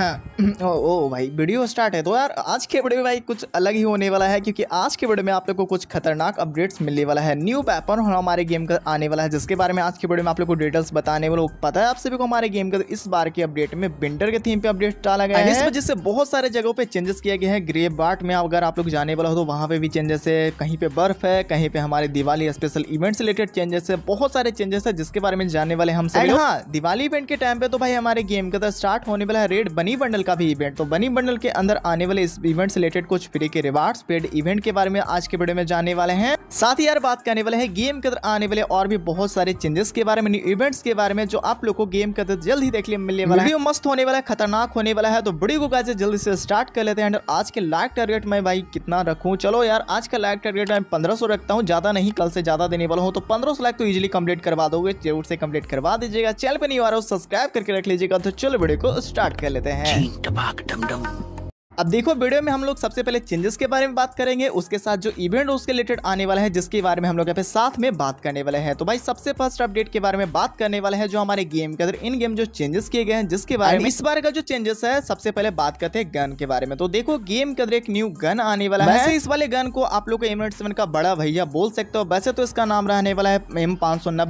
হ্যাঁ ओ, ओ भाई video start है तो यार आज के वीडियो में भाई कुछ अलग ही होने वाला है क्योंकि आज के वीडियो में आप लोग को कुछ खतरनाक अपडेट्स मिलने वाला है न्यू वेपन हमारे गेम का आने वाला है जिसके बारे में आज के वीडियो में आप लोग को डिटेल्स बताने वाले पता है आप सभी को हमारे गेम का इस बार के अपडेट में विंटर के थीम पे अपडेट डाला गया है जिससे बहुत सारे जगहों पे चेंजेस किया गया है ग्रे बाट में अगर आप लोग जाने वाला हो तो वहाँ पे भी चेंजेस है कहीं पे बर्फ है कहीं पे हमारे Diwali special event related changes है बहुत सारे चेंजेस है जिसके बारे में जानने वाले हम सभी हाँ दिवाली इवेंट के टाइम पे तो भाई हमारे गेम का स्टार्ट तो होने वाला है रेड बनी बंडल का का भी इवेंट तो बनी बंडल के अंदर आने वाले इस इवेंट से रिलेटेड कुछ फ्री के रिवार्ड्स पेड इवेंट के बारे में आज के वीडियो में जाने वाले हैं साथ ही यार बात करने वाले हैं गेम के अंदर आने वाले और भी बहुत सारे चेंजेस के बारे में न्यू इवेंट्स के बारे में जो आप लोग को गेम के अंदर जल्द ही देखने मिलने वाला है मस्त होने वाला है खतरनाक होने वाला है तो बड़ी को गाजे जल्दी से स्टार्ट कर लेते हैं आज के लाइक टारगेट में भाई कितना रखू चलो यार आज का लाइक टारगेट मैं पंद्रह रखता हूँ ज्यादा नहीं कल से ज्यादा देने वाला हूँ तो पंद्रह लाइक तो इजिली कम्प्लीट करवा दोगे जरूर से कम्प्लीट करवा दीजिएगा चैनल पर नहीं आ रहा हूँ सब्सक्राइब करके रख लीजिएगा तो चलो वीडियो को स्टार्ट कर लेते हैं đập bạc đầm đầm अब देखो वीडियो में हम लोग सबसे पहले चेंजेस के बारे में बात करेंगे उसके साथ जो इवेंट उसके रिलेटेड आने वाला है जिसके बारे में हम लोग यहाँ पे साथ में बात करने वाले हैं तो भाई सबसे फर्स्ट अपडेट के बारे में बात करने वाला है जो हमारे गेम के अंदर इन गेम जो चेंजेस किए गए हैं जिसके बारे में इस बार का जो चेंजेस है सबसे पहले बात करते हैं गन के बारे में तो देखो गेम के अंदर एक न्यू गन आने वाला है इस वाले गन को आप लोग एमरेट सेवन का बड़ा भैया बोल सकते हो वैसे तो इसका नाम रहने वाला है एम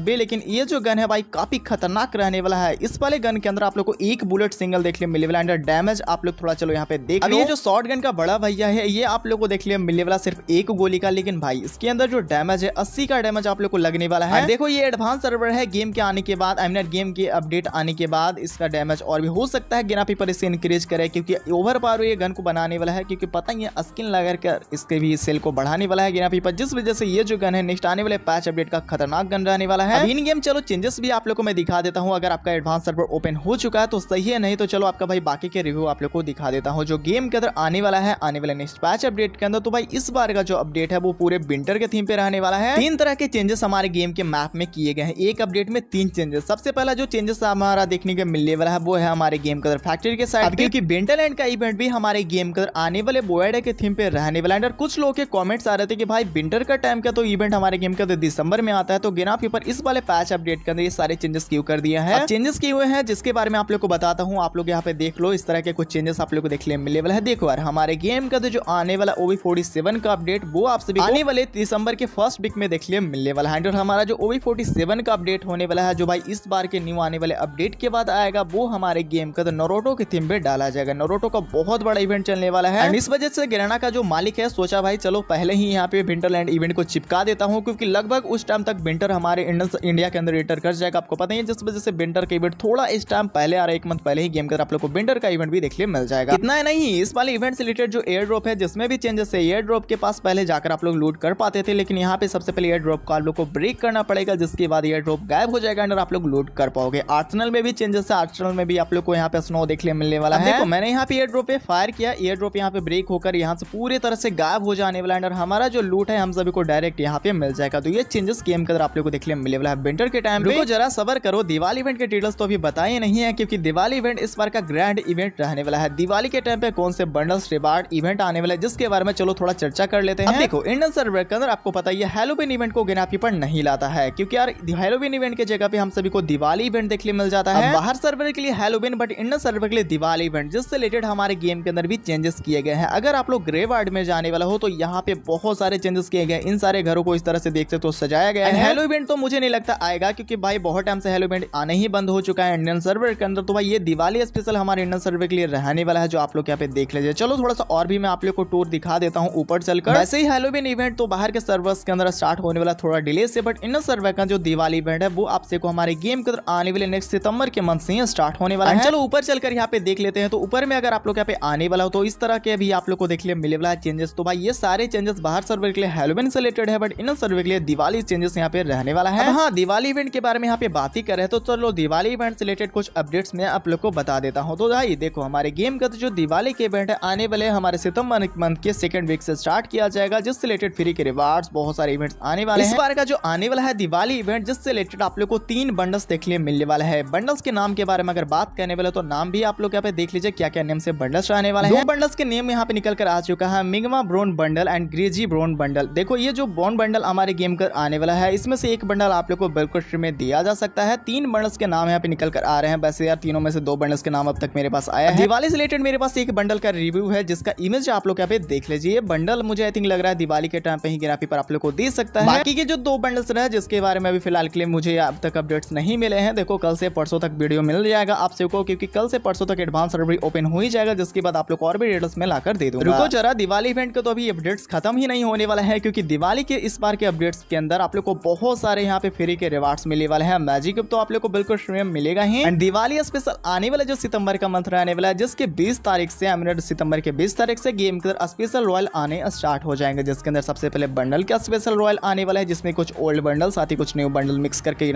लेकिन ये जो गन है भाई काफी खतरनाक रहने वाला है इस वाले गन के अंदर आप लोग को एक बुलेट सिंगल देखने मिले वाला है डैमेज आप लोग थोड़ा चलो यहाँ पे देख अब ये जो शॉर्ट गन का बड़ा भैया है ये आप लोग को देख लिया मिलने वाला सिर्फ एक गोली का लेकिन भाई इसके अंदर जो डैमेज है अस्सी का डैमेज आप लोग को लगने वाला है देखो ये एडवांस सर्वर है गेम के आने के बाद एमनेट गेम के अपडेट आने के बाद इसका डैमेज और भी हो सकता है गिना पीपर इसे इंक्रीज करे क्योंकि ओवर पावर ये गन को बनाने वाला है क्योंकि पता ही स्किन स्किन लगाकर इसके भी सेल को बढ़ाने वाला है गिना पीपर जिस वजह से ये जो गन है नेक्स्ट आने वाले पैच अपडेट का खतरनाक गन रहने वाला है इन गेम चलो चेंजेस भी आप लोग को मैं दिखा देता हूँ अगर आपका एडवांस सर्वर ओपन हो चुका है तो सही है नहीं तो चलो आपका भाई बाकी के रिव्यू आप लोग को दिखा देता हूँ जो गेम गेम के अंदर आने वाला है आने वाले नेक्स्ट पैच अपडेट के अंदर तो भाई इस बार का जो अपडेट है वो पूरे विंटर के थीम पे रहने वाला है तीन तरह के चेंजेस हमारे गेम के मैप में किए गए हैं एक अपडेट में तीन चेंजेस सबसे पहला जो चेंजेस हमारा देखने को मिलने वाला है वो है हमारे गेम के अंदर फैक्ट्री के साइड क्योंकि विंटरलैंड का इवेंट भी हमारे गेम के अंदर आने वाले बोयडे के थीम पे रहने वाला है और कुछ लोग के कॉमेंट्स आ रहे थे कि भाई विंटर का टाइम का तो इवेंट हमारे गेम के अंदर दिसंबर में आता है तो गेना पेपर इस वाले पैच अपडेट के अंदर ये सारे चेंजेस क्यों कर दिया है चेंजेस किए हुए हैं जिसके बारे में आप लोग को बताता हूँ आप लोग यहाँ पे देख लो इस तरह के कुछ चेंजेस आप लोग को देखने मिलने वाले वाला है देखो यार हमारे गेम का तो जो आने वाला ओवी फोर्टी सेवन का अपडेट वो आप सभी आने वाले दिसंबर के फर्स्ट वीक में देख लिए मिलने वाला है और हमारा जो ओवी फोर्टी सेवन का अपडेट होने वाला है जो भाई इस बार के न्यू आने वाले अपडेट के बाद आएगा वो हमारे गेम का तो नोरोटो के थीम पे डाला जाएगा नोरोटो का बहुत बड़ा इवेंट चलने वाला है इस वजह से गिराना का जो मालिक है सोचा भाई चलो पहले ही यहाँ पे विंटरलैंड इवेंट को चिपका देता हूँ क्योंकि लगभग उस टाइम तक विंटर हमारे इंडिया के अंदर रिटर कर जाएगा आपको पता ही है जिस वजह से विंटर का इवेंट थोड़ा इस टाइम पहले आ रहा है एक मंथ पहले ही गेम के अंदर आप लोग को विंटर का इवेंट भी देखने मिल जाएगा इतना नहीं इस वाले इवेंट से रिलेटेड जो एयर ड्रॉप है जिसमें भी चेंजेस है एयर ड्रॉप के पास पहले जाकर आप लोग लूट कर पाते थे लेकिन यहाँ पे सबसे पहले एयर ड्रॉप को आप लोग को ब्रेक करना पड़ेगा जिसके बाद एयर ड्रॉप गायब हो जाएगा अंडर आप लोग लूट कर पाओगे आर्सनल में भी चेंजेस है आर्सनल में भी आप लोग को यहाँ पे स्नो देखने मिलने वाला है देखो मैंने यहाँ पे एयर ड्रॉप पे फायर किया एयर ड्रॉप यहाँ पे ब्रेक होकर यहाँ से पूरी तरह से गायब हो जाने वाला अंडर हमारा जो लूट है हम सभी को डायरेक्ट यहाँ पे मिल जाएगा तो ये चेंजेस गेम के अंदर आप लोग को देखने मिलने वाला है विंटर के टाइम रुको जरा सबर करो दिवाली इवेंट के डिटेल्स तो अभी बताए नहीं है क्योंकि दिवाली इवेंट इस बार का ग्रैंड इवेंट रहने वाला है दिवाली के टाइम पे कौन कौन से बंडल्स रिवार्ड इवेंट आने वाले जिसके बारे में चलो थोड़ा चर्चा कर लेते हैं देखो इंडियन सर्वर के अंदर आपको पता है हेलोविन इवेंट को गिनापी पर नहीं लाता है क्योंकि यार हेलोविन इवेंट की जगह पे हम सभी को दिवाली इवेंट देखने मिल जाता है बाहर सर्वर के लिए हेलोविन बट इंडियन सर्वर के लिए दिवाली इवेंट जिससे रिलेटेड हमारे गेम के अंदर भी चेंजेस किए गए हैं अगर आप लोग ग्रे वार्ड में जाने वाला हो तो यहाँ पे बहुत सारे चेंजेस किए गए इन सारे घरों को इस तरह से देख सकते हो तो सजाया गया है हेलो इवेंट तो मुझे नहीं लगता आएगा क्योंकि भाई बहुत टाइम से हेलो इवेंट आने ही बंद हो चुका है इंडियन सर्वर के अंदर तो भाई ये दिवाली स्पेशल हमारे इंडियन सर्वर के लिए रहने वाला है जो आप लोग यहाँ पे देख देख लीजिए चलो थोड़ा सा और भी मैं आप लोग को टूर दिखा देता हूँ ऊपर चलकर ऐसे ही हेलोविन इवेंट तो बाहर के सर्वर्स के अंदर स्टार्ट होने वाला थोड़ा डिले से बट इन सर्वर का जो दिवाली इवेंट है वो आपसे को हमारे गेम के अंदर आने वाले नेक्स्ट सितंबर के मंथ से स्टार्ट होने वाला है चलो ऊपर चलकर यहाँ पे देख लेते हैं तो ऊपर में अगर आप लोग यहाँ पे आने वाला हो तो इस तरह के भी आप लोग को देख लिया मिले वाला चेंजेस तो भाई ये सारे चेंजेस बाहर सर्वर के लिए हेलोविन से रिलेटेड है बट इन सर्वे के लिए दिवाली चेंजेस यहाँ पे रहने वाला है हाँ दिवाली इवेंट के बारे में यहाँ पे बात ही कर रहे तो चलो दिवाली इवेंट से रिलेटेड कुछ अपडेट्स मैं आप लोग को बता देता हूँ तो भाई देखो हमारे गेम का जो दिवाली के इवेंट है आने वाले हमारे सितंबर मंथ के सेकंड वीक से स्टार्ट किया जाएगा जिससे रिलेटेड फ्री के रिवार्ड्स बहुत सारे इवेंट्स आने वाले इस बार का जो आने वाला है दिवाली इवेंट जिससे रिलेटेड आप लोग को तीन बंडल्स देखने मिलने वाला है बंडल्स के नाम के बारे में अगर बात करने वाले तो नाम भी आप लोग यहाँ पे देख लीजिए क्या क्या नेम से बंडल्स आने वाले हैं बंडल्स के नेम यहाँ पे निकल कर आ चुका है मिगमा ब्रोन बंडल एंड ग्रेजी ब्रोन बंडल देखो ये जो ब्रोन बंडल हमारे गेम कर आने वाला है इसमें से एक बंडल आप लोग को बिल्कुल फ्री में दिया जा सकता है तीन बंडल्स के नाम यहाँ पे निकल कर आ रहे हैं वैसे यार तीनों में से दो बंडल्स के नाम अब तक मेरे पास आया है दिवाली से रिलेटेड मेरे पास एक बंडल बंडल का रिव्यू है जिसका इमेज आप लोग यहाँ पे देख लीजिए बंडल मुझे आई थिंक लग रहा है दिवाली के टाइम पे ही ग्राफी पर आप लोग को दे सकता है बाकी के जो दो बंडल्स रहे जिसके बारे में अभी फिलहाल के लिए मुझे अब तक अपडेट्स नहीं मिले हैं देखो कल से परसों तक वीडियो मिल जाएगा आप सबको क्योंकि कल से परसों तक एडवांस सर्वर ओपन हो ही जाएगा जिसके बाद आप लोग और भी डिटेल्स में लाकर दे दूंगा रुको जरा दिवाली इवेंट का तो अभी अपडेट्स खत्म ही नहीं होने वाला है क्योंकि दिवाली के इस बार के अपडेट्स के अंदर आप लोग को बहुत सारे यहाँ पे फ्री के रिवार्ड्स मिलने वाले हैं मैजिक तो आप लोग को बिल्कुल मिलेगा ही एंड दिवाली स्पेशल आने वाला जो सितंबर का मंथ रहने वाला है जिसके बीस तारीख से मिनट सितंबर के बीस तारीख से गेम के अंदर स्पेशल रॉयल आने स्टार्ट हो जाएंगे जिसके अंदर सबसे पहले बंडल का स्पेशल रॉयल आने वाला है जिसमें कुछ ओल्ड बंडल साथ ही कुछ न्यू बंडल मिक्स करके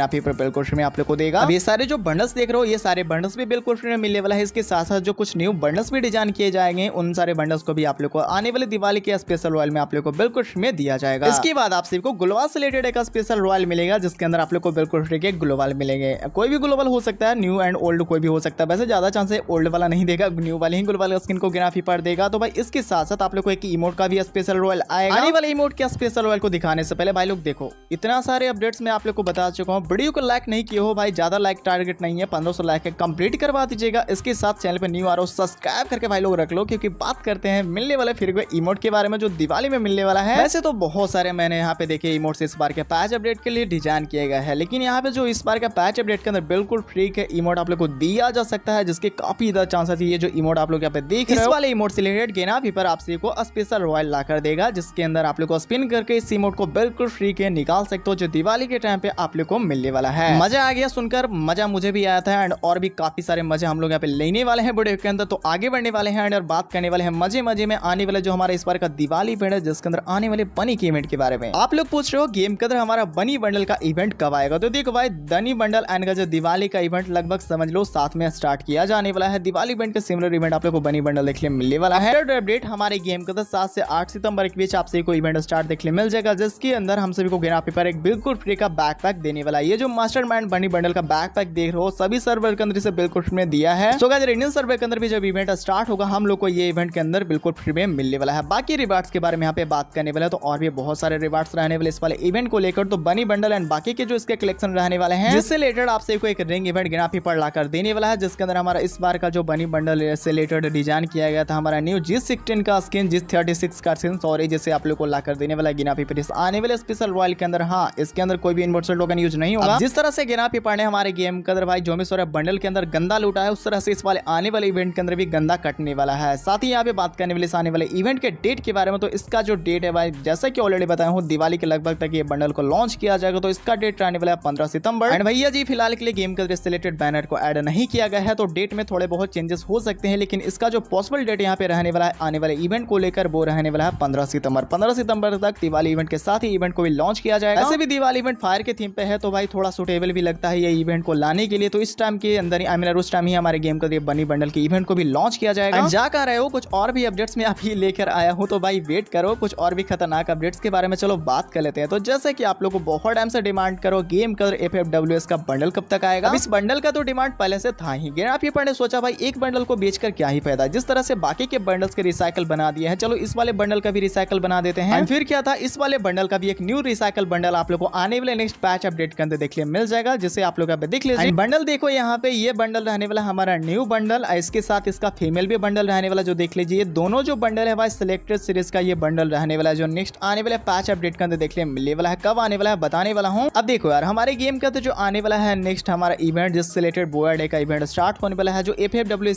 में आप लोग को देगा ये सारे जो बंडल्स देख रहे हो ये सारे बंडल्स भी बिल्कुल फ्री में मिलने वाला है इसके साथ साथ जो कुछ न्यू बंडल्स भी डिजाइन किए जाएंगे उन सारे बंडल्स को भी आप लोग को आने वाले दिवाली के स्पेशल रॉयल में आप लोग को बिल्कुल फ्री में दिया जाएगा इसके बाद आप सबको ग्लोवाल से रिलेटेड एक स्पेशल रॉयल मिलेगा जिसके अंदर आप लोग को बिल्कुल फ्री के ग्लोवाल मिलेंगे कोई भी ग्लोबल हो सकता है न्यू एंड ओल्ड कोई भी हो सकता है वैसे ज्यादा चांस है ओल्ड वाला नहीं देगा न्यू वाले ही ग्लोवाल स्किन को ग्राफी पर देगा तो भाई इसके साथ साथ आप लोग को एक इमोट का भी स्पेशल रॉयल आएगा आने हाँ। वाले इमोट के स्पेशल रॉयल को दिखाने से पहले भाई लोग देखो इतना सारे अपडेट्स मैं आप लोग को बता चुका हूँ वीडियो को लाइक नहीं किया हो भाई ज्यादा लाइक टारगेट नहीं है पंद्रह लाइक है कम्प्लीट करवा दीजिएगा इसके साथ चैनल पर न्यू आ रहा सब्सक्राइब करके भाई लोग रख लो क्योंकि बात करते हैं मिलने वाले फिर इमोट के बारे में जो दिवाली में मिलने वाला है ऐसे तो बहुत सारे मैंने यहाँ पे देखे इमोट इस बार के पैच अपडेट के लिए डिजाइन किया गया है लेकिन यहाँ पे जो इस बार का पैच अपडेट के अंदर बिल्कुल फ्री के इमोट आप लोग को दिया जा सकता है जिसके काफी ज्यादा चांसेस ये जो इमोट आप लोग यहाँ पे देख दिख रहे हो वाले इमोट से रिलेटेड गेम आप पर आप को स्पेशल रॉयल ला कर देगा जिसके अंदर आप लोग को स्पिन करके इस इमोट को बिल्कुल फ्री के निकाल सकते हो जो दिवाली के टाइम पे आप लोग को मिलने वाला है मजा आ गया सुनकर मजा मुझे भी आया था एंड और भी काफी सारे मजे हम लोग यहाँ पे लेने वाले हैं बुढ़े के अंदर तो आगे बढ़ने वाले हैं एंड और बात करने वाले हैं मजे मजे में आने वाले जो हमारा इस बार का दिवाली इवेंट है जिसके अंदर आने वाले बनी के इवेंट के बारे में आप लोग पूछ रहे हो गेम के अंदर हमारा बनी बंडल का इवेंट कब आएगा तो देखो भाई बनी बंडल एंड का जो दिवाली का इवेंट लगभग समझ लो साथ में स्टार्ट किया जाने वाला है दिवाली इवेंट का सिमिलर इवेंट आप लोग को बनी बंडल बंडल देखने मिलने वाला है अपडेट हमारे गेम के अंदर सात से आठ सितंबर के बीच आप सभी को इवेंट स्टार्ट देखने मिल जाएगा जिसके अंदर हम सभी को गेना पेपर एक बिल्कुल फ्री का पैक देने वाला है ये जो मास्टर माइंड बनी बंडल का बैकपैक देख रहे हो सभी सर्वर के अंदर इसे बिल्कुल फ्री में दिया है सो इंडियन सर्वर के अंदर भी जब इवेंट स्टार्ट होगा हम लोग को ये इवेंट के अंदर बिल्कुल फ्री में मिलने वाला है बाकी रिवार्ड्स के बारे में यहाँ पे बात करने वाला है तो और भी बहुत सारे रिवार्ड्स रहने वाले इस वाले इवेंट को लेकर तो बनी बंडल एंड बाकी के जो इसके कलेक्शन रहने वाले हैं इससे रिलेटेड आप सभी को एक रिंग इवेंट गिना पेपर लाकर देने वाला है जिसके अंदर हमारा इस बार का जो बनी बंडल से रिलेटेड डिजाइन निर्माण किया गया था हमारा न्यू जी सिक्सटीन का स्किन जिस थर्टी सिक्स का स्किन सॉरी जैसे आप लोग को ला कर देने वाला गिना पीपरिस आने वाले स्पेशल रॉयल के अंदर हाँ इसके अंदर कोई भी इन्वर्टर टोकन यूज नहीं होगा जिस तरह से गिना पीपर ने हमारे गेम के अंदर भाई जोमेश्वर बंडल के अंदर गंदा लूटा है उस तरह से इस वाले आने वाले इवेंट के अंदर भी गंदा कटने वाला है साथ ही यहाँ पे बात करने वाले आने वाले इवेंट के डेट के बारे में तो इसका जो डेट है भाई जैसा की ऑलरेडी बताया हूँ दिवाली के लगभग तक ये बंडल को लॉन्च किया जाएगा तो इसका डेट आने वाला है पंद्रह सितंबर एंड भैया जी फिलहाल के लिए गेम के अंदर रिलेटेड बैनर को एड नहीं किया गया है तो डेट में थोड़े बहुत चेंजेस हो सकते हैं लेकिन इसका जो पॉसिबल डेट यहाँ पे रहने वाला है आने वाले इवेंट को लेकर वो रहने वाला है पंद्रह सितंबर पंद्रह सितंबर तक दिवाली इवेंट के साथ ही इवेंट को भी लॉन्च किया जाएगा ऐसे भी दिवाली इवेंट फायर के थीम पे है तो भाई थोड़ा सुटेबल भी लगता है ये इवेंट को लाने के लिए तो इस टाइम के अंदर ही आई मीन उस टाइम ही हमारे गेम के बनी बंडल के इवेंट को भी लॉन्च किया जाएगा जा कर रहे हो कुछ और भी अपडेट्स में अभी लेकर आया हूँ तो भाई वेट करो कुछ और भी खतरनाक अपडेट्स के बारे में चलो बात कर लेते हैं तो जैसे कि आप लोग को बहुत टाइम से डिमांड करो गेम कर एफ एफ डब्ल्यू एस का बंडल कब तक आएगा इस बंडल का तो डिमांड पहले से था ही गेम आप ये पढ़ने सोचा भाई एक बंडल को बेचकर क्या ही फायदा जिस तरह से बाकी के बंडल्स के रिसाइकल बना दिए हैं चलो इस वाले बंडल का भी रिसाइकल बना देते हैं फिर क्या था इस वाले बंडल का भी एक न्यू रिसाइकल बंडल आप लोग को आने वाले नेक्स्ट पैच अपडेट के अंदर देखिए मिल जाएगा जिसे आप लोग देख लीजिए बंडल देखो यहाँ पे ये बंडल रहने वाला हमारा न्यू बंडल इसके साथ इसका फीमेल भी बंडल रहने वाला जो देख लीजिए दोनों जो बंडल है वह सिलेक्टेड सीरीज का ये बंडल रहने वाला जो नेक्स्ट आने वाले पैच अपडेट के अंदर देख मिलने वाला है कब आने वाला है बताने वाला हूँ अब देखो यार हमारे गेम का तो जो आने वाला है नेक्स्ट हमारा इवेंट जिससे रिलेटेड बोयर डे का इवेंट स्टार्ट होने वाला है जो एफ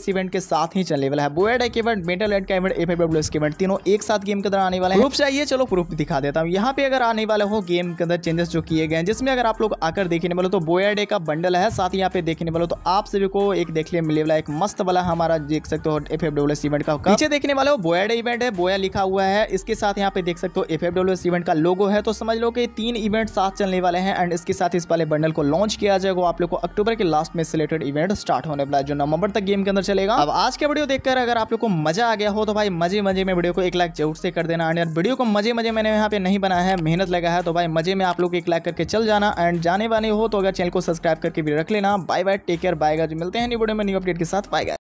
इवेंट के साथ ही चलने वाला है बोएडेक इवेंट मेटल एड का इवेंट एफ तीनों एक साथ गेम के अंदर आने वाले प्रूफ चाहिए चलो प्रूफ दिखा देता हूँ यहाँ पे अगर आने वाले हो गेम के अंदर चेंजेस जो किए गए हैं जिसमें अगर आप लोग आकर देखने वाले तो बोएडे का बंडल है साथ ही यहाँ पे देखने वाले तो आप सभी को एक देखने मिले वाला एक मस्त वाला हमारा देख सकते हो एफ इवेंट का नीचे देखने वाले हो बोएडे इवेंट है बोया लिखा हुआ है इसके साथ यहाँ पे देख सकते हो एफ इवेंट का लोगो है तो समझ लो कि तीन इवेंट साथ चलने वाले हैं एंड इसके साथ इस वाले बंडल को लॉन्च किया जाएगा आप लोग को अक्टूबर के लास्ट में सिलेक्टेड इवेंट स्टार्ट होने वाला है जो नवंबर तक गेम के अंदर चलेगा अब आज के वीडियो देखकर अगर आप लोग को मजा आ गया हो तो भाई मजे मजे में वीडियो को एक लाइक जरूर से कर देना एंड यार वीडियो को मजे मजे मैंने यहाँ पे नहीं बनाया है मेहनत लगा है तो भाई मजे में आप लोग एक लाइक करके चल जाना एंड जाने वाले हो तो अगर चैनल को सब्सक्राइब करके भी रख लेना bye bye take care bye मिलते हैं न्यू वीडियो में न्यू अपडेट के साथ बाय